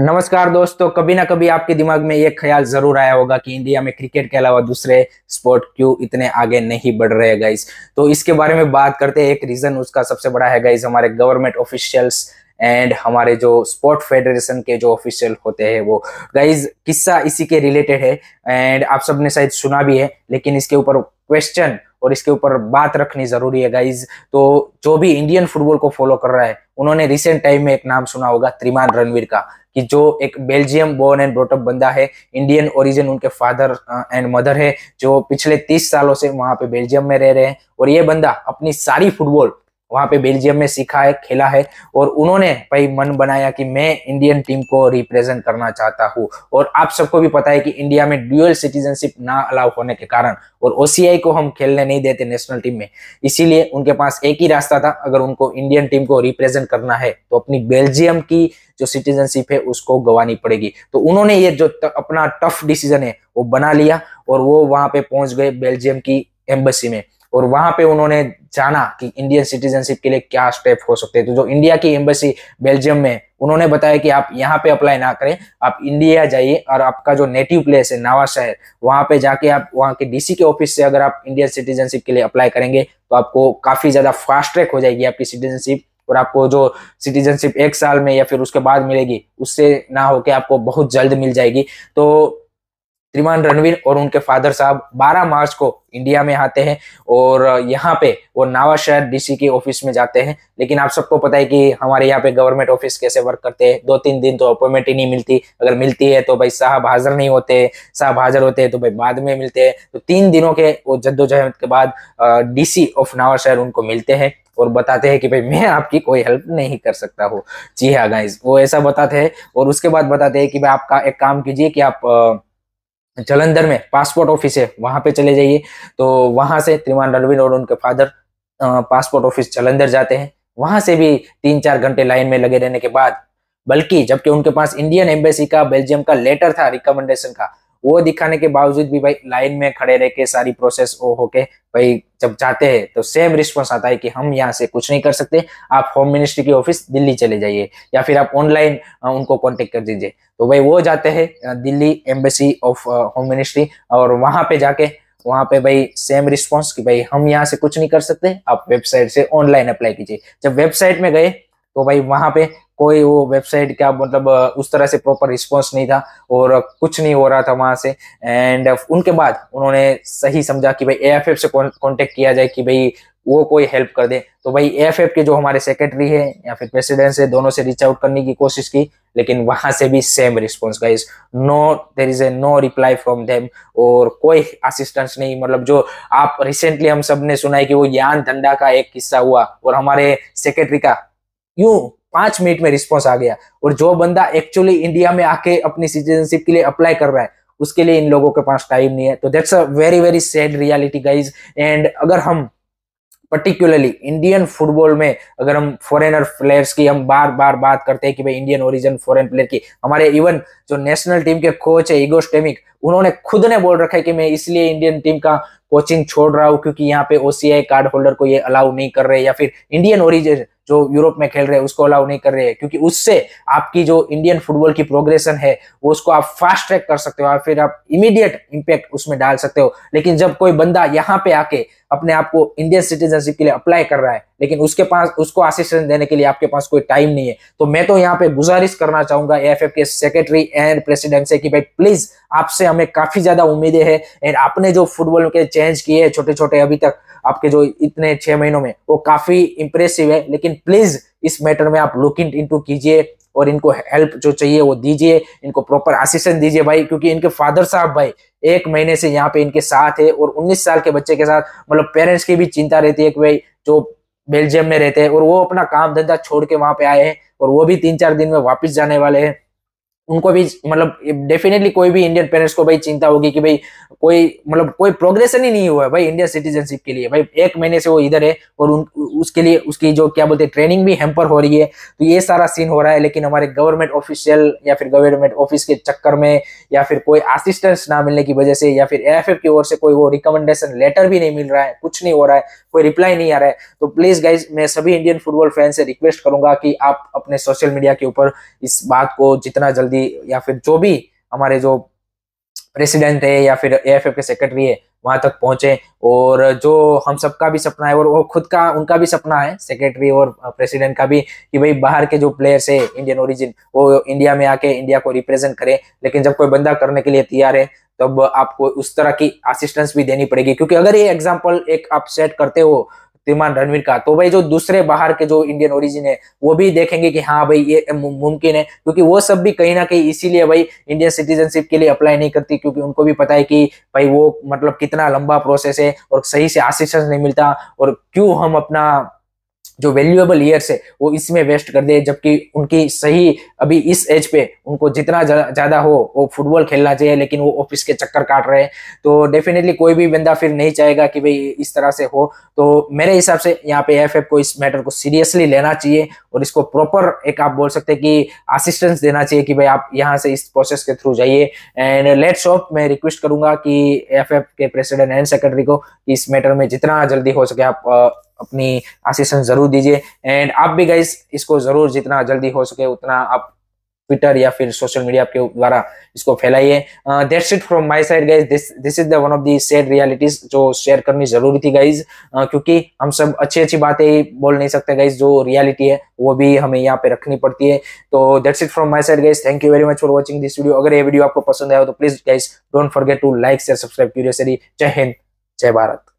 नमस्कार दोस्तों कभी ना कभी आपके दिमाग में ये ख्याल जरूर आया होगा कि इंडिया में क्रिकेट के अलावा दूसरे स्पोर्ट क्यों इतने आगे नहीं बढ़ रहे गाइज तो इसके बारे में बात करते हैं एक रीजन उसका सबसे बड़ा है गाइज हमारे गवर्नमेंट ऑफिशियल्स एंड हमारे जो स्पोर्ट फेडरेशन के जो ऑफिशियल होते हैं वो गाइज किस्सा इसी के रिलेटेड है एंड आप सबने शायद सुना भी है लेकिन इसके ऊपर क्वेश्चन और इसके ऊपर बात रखनी जरूरी है गाइज तो जो भी इंडियन फुटबॉल को फॉलो कर रहा है उन्होंने रिसेंट टाइम में एक नाम सुना होगा त्रिमान रणवीर का कि जो एक बेल्जियम बोर्न एंड ब्रोटअप बंदा है इंडियन ओरिजिन उनके फादर एंड मदर है जो पिछले तीस सालों से वहां पे बेल्जियम में रह रहे हैं और ये बंदा अपनी सारी फुटबॉल वहां पे बेल्जियम में सीखा है खेला है और उन्होंने भाई मन बनाया कि मैं इंडियन टीम को रिप्रेजेंट करना चाहता हूँ और आप सबको भी पता है कि इंडिया में ड्यूअल सिटीजनशिप ना अलाउ होने के कारण और ओसीआई को हम खेलने नहीं देते नेशनल टीम में इसीलिए उनके पास एक ही रास्ता था अगर उनको इंडियन टीम को रिप्रेजेंट करना है तो अपनी बेल्जियम की जो सिटीजनशिप है उसको गंवानी पड़ेगी तो उन्होंने ये जो त, अपना टफ डिसीजन है वो बना लिया और वो वहां पे पहुंच गए बेल्जियम की एम्बेसी में और वहां पे उन्होंने जाना कि इंडियन सिटीजनशिप के लिए क्या स्टेप हो सकते हैं तो जो इंडिया की एम्बेसी बेल्जियम में उन्होंने बताया कि आप यहाँ पे अप्लाई ना करें आप इंडिया जाइए और आपका जो नेटिव प्लेस है नावा शहर वहां पे जाके आप वहाँ के डीसी के ऑफिस से अगर आप इंडियन सिटीजनशिप के लिए अप्लाई करेंगे तो आपको काफी ज्यादा फास्ट ट्रैक हो जाएगी आपकी सिटीजनशिप और आपको जो सिटीजनशिप एक साल में या फिर उसके बाद मिलेगी उससे ना होके आपको बहुत जल्द मिल जाएगी तो श्रीमान रणवीर और उनके फादर साहब 12 मार्च को इंडिया में आते हैं और यहाँ पे वो नावा शहर डीसी के ऑफिस में जाते हैं लेकिन आप सबको पता है कि हमारे यहाँ पे गवर्नमेंट ऑफिस कैसे वर्क करते हैं दो तीन दिन तो अपॉइंटमेंट ही नहीं मिलती अगर मिलती है तो भाई साहब हाजिर नहीं होते साहब हाजिर होते हैं तो भाई बाद में मिलते हैं तो तीन दिनों के वो जद्दोजहद के बाद डीसी ऑफ नावा शहर उनको मिलते हैं और बताते हैं कि भाई मैं आपकी कोई हेल्प नहीं कर सकता हूँ जी हाँ गाइज वो ऐसा बताते हैं और उसके बाद बताते हैं कि भाई आपका एक काम कीजिए कि आप जलंधर में पासपोर्ट ऑफिस है वहां पे चले जाइए तो वहां से त्रिमान रनवीर और उनके फादर पासपोर्ट ऑफिस जलंधर जाते हैं वहां से भी तीन चार घंटे लाइन में लगे रहने के बाद बल्कि जबकि उनके पास इंडियन एम्बेसी का बेल्जियम का लेटर था रिकमेंडेशन का वो दिखाने के बावजूद भी भाई लाइन में खड़े रह के सारी प्रोसेस हो होके भाई जब जाते हैं तो सेम रिस्पॉन्स आता है कि हम यहाँ से कुछ नहीं कर सकते आप होम मिनिस्ट्री की ऑफिस दिल्ली चले जाइए या फिर आप ऑनलाइन उनको कॉन्टेक्ट कर दीजिए तो भाई वो जाते हैं Delhi embassy of home ministry और वहाँ पे जाके वहाँ पे भाई सेम रिस्पॉन्स कि भाई हम यहाँ से कुछ नहीं कर सकते आप वेबसाइट से ऑनलाइन अप्लाई कीजिए जब वेबसाइट में गए तो भाई वहां पे कोई वो वेबसाइट का मतलब उस तरह से प्रॉपर रिस्पॉन्स नहीं था और कुछ नहीं हो रहा था वहां से एंड उनके बाद उन्होंने सही समझा कि भाई एफ से कॉन्टेक्ट किया जाए कि भाई वो कोई हेल्प कर दे तो भाई एफ के जो हमारे सेक्रेटरी है या फिर प्रेसिडेंट है दोनों से रीच आउट करने की कोशिश की लेकिन वहां से भी same response guys no there is a no reply from them और कोई असिस्टेंस नहीं मतलब जो आप रिसेंटली हम सब ने सुना है कि वो यान धंडा का एक किस्सा हुआ और हमारे सेक्रेटरी का यूं पांच मिनट में रिस्पॉन्स आ गया और जो बंदा एक्चुअली इंडिया में आके अपनी सिटीजनशिप के लिए अप्लाई कर रहा है उसके लिए इन लोगों के पास टाइम नहीं है तो that's a very very sad reality guys and अगर हम पर्टिकुलरली इंडियन फुटबॉल में अगर हम फॉरेनर प्लेयर्स की हम बार बार बात करते हैं कि भाई इंडियन ओरिजिन फॉरेन प्लेयर की हमारे इवन जो नेशनल टीम के कोच है इगोस्टेमिक उन्होंने खुद ने बोल रखा है कि मैं इसलिए इंडियन टीम का कोचिंग छोड़ रहा हूँ क्योंकि यहाँ पे ओसीआई कार्ड होल्डर को ये अलाउ नहीं कर रहे या फिर इंडियन ओरिजिन जो यूरोप में खेल रहे हैं उसको अलाउ नहीं कर रहे हैं क्योंकि उससे आपकी जो इंडियन फुटबॉल की प्रोग्रेशन है वो उसको आप फास्ट ट्रैक कर सकते हो और फिर आप इमीडिएट इम्पैक्ट उसमें डाल सकते हो लेकिन जब कोई बंदा यहाँ पे आके अपने आप को इंडियन सिटीजनशिप के लिए अप्लाई कर रहा है लेकिन उसके पास उसको आसिस्टेंस देने के लिए आपके पास कोई टाइम नहीं है तो मैं तो यहाँ पे गुजारिश करना चाहूंगा एफ के सेक्रेटरी एंड प्रेसिडेंट से कि भाई प्लीज आपसे हमें काफी ज्यादा उम्मीदें हैं एंड आपने जो फुटबॉल के चेंज किए हैं छोटे छोटे अभी तक आपके जो इतने छह महीनों में वो काफी इंप्रेसिव है लेकिन प्लीज इस मैटर में आप लुक इन कीजिए और इनको हेल्प जो चाहिए वो दीजिए इनको प्रॉपर असिस्टेंस दीजिए भाई क्योंकि इनके फादर साहब भाई एक महीने से यहाँ पे इनके साथ है और 19 साल के बच्चे के साथ मतलब पेरेंट्स की भी चिंता रहती है कि भाई जो बेल्जियम में रहते हैं और वो अपना काम धंधा छोड़ के वहां पे आए हैं और वो भी तीन चार दिन में वापिस जाने वाले हैं उनको भी मतलब डेफिनेटली कोई भी इंडियन पेरेंट्स को भाई चिंता होगी कि भाई कोई मतलब कोई प्रोग्रेशन ही नहीं हुआ है भाई इंडियन सिटीजनशिप के लिए भाई एक महीने से वो इधर है और उन उसके लिए उसकी जो क्या बोलते हैं ट्रेनिंग भी हेम्पर हो रही है तो ये सारा सीन हो रहा है लेकिन हमारे गवर्नमेंट ऑफिशियल या फिर गवर्नमेंट ऑफिस के चक्कर में या फिर कोई असिस्टेंस ना मिलने की वजह से या फिर एफ की ओर से कोई वो रिकमेंडेशन लेटर भी नहीं मिल रहा है कुछ नहीं हो रहा है कोई रिप्लाई नहीं आ रहा है तो प्लीज गाइज मैं सभी इंडियन फुटबॉल फैन से रिक्वेस्ट करूंगा कि आप अपने सोशल मीडिया के ऊपर इस बात को जितना जल्दी मोदी या फिर जो भी हमारे जो प्रेसिडेंट है या फिर ए के सेक्रेटरी है वहां तक पहुंचे और जो हम सबका भी सपना है और वो खुद का उनका भी सपना है सेक्रेटरी और प्रेसिडेंट का भी कि भाई बाहर के जो प्लेयर्स है इंडियन ओरिजिन वो इंडिया में आके इंडिया को रिप्रेजेंट करें लेकिन जब कोई बंदा करने के लिए तैयार है तब आपको उस तरह की असिस्टेंस भी देनी पड़ेगी क्योंकि अगर ये एग्जाम्पल एक आप सेट करते हो तीमान रणवीर का तो भाई जो दूसरे बाहर के जो इंडियन ओरिजिन है वो भी देखेंगे कि हाँ भाई ये मुमकिन है क्योंकि वो सब भी कहीं ना कहीं इसीलिए भाई इंडियन सिटीजनशिप के लिए अप्लाई नहीं करती क्योंकि उनको भी पता है कि भाई वो मतलब कितना लंबा प्रोसेस है और सही से आशीष नहीं मिलता और क्यों हम अपना जो वैल्यूएबल ईयर्स है वो इसमें वेस्ट कर दे जबकि उनकी सही अभी इस एज पे उनको जितना ज़्यादा हो वो फुटबॉल खेलना चाहिए लेकिन वो ऑफिस के चक्कर काट रहे हैं तो डेफिनेटली कोई भी बंदा फिर नहीं चाहेगा कि भाई इस तरह से हो तो मेरे हिसाब से यहाँ पे एफ को इस मैटर को सीरियसली लेना चाहिए और इसको प्रॉपर एक आप बोल सकते हैं कि असिस्टेंस देना चाहिए कि भाई आप यहाँ से इस प्रोसेस के थ्रू जाइए एंड लेट्स ऑफ मैं रिक्वेस्ट करूंगा कि एफ के प्रेसिडेंट एंड सेक्रेटरी को इस मैटर में जितना जल्दी हो सके आप अपनी आशीषन जरूर दीजिए एंड आप भी गाइस इसको जरूर जितना जल्दी हो सके उतना आप ट्विटर या फिर सोशल मीडिया के द्वारा इसको फैलाइए that's it from my side guys this is the one of the sad realities जो शेयर करनी जरूरी थी गाइज uh, क्योंकि हम सब अच्छी अच्छी बातें बोल नहीं सकते गाइज जो रियलिटी है वो भी हमें यहाँ पे रखनी पड़ती है तो that's it from my side guys thank you very much for watching this video अगर ये वीडियो आपको पसंद आया तो please guys don't forget to like share subscribe curious जय हिंद जय भारत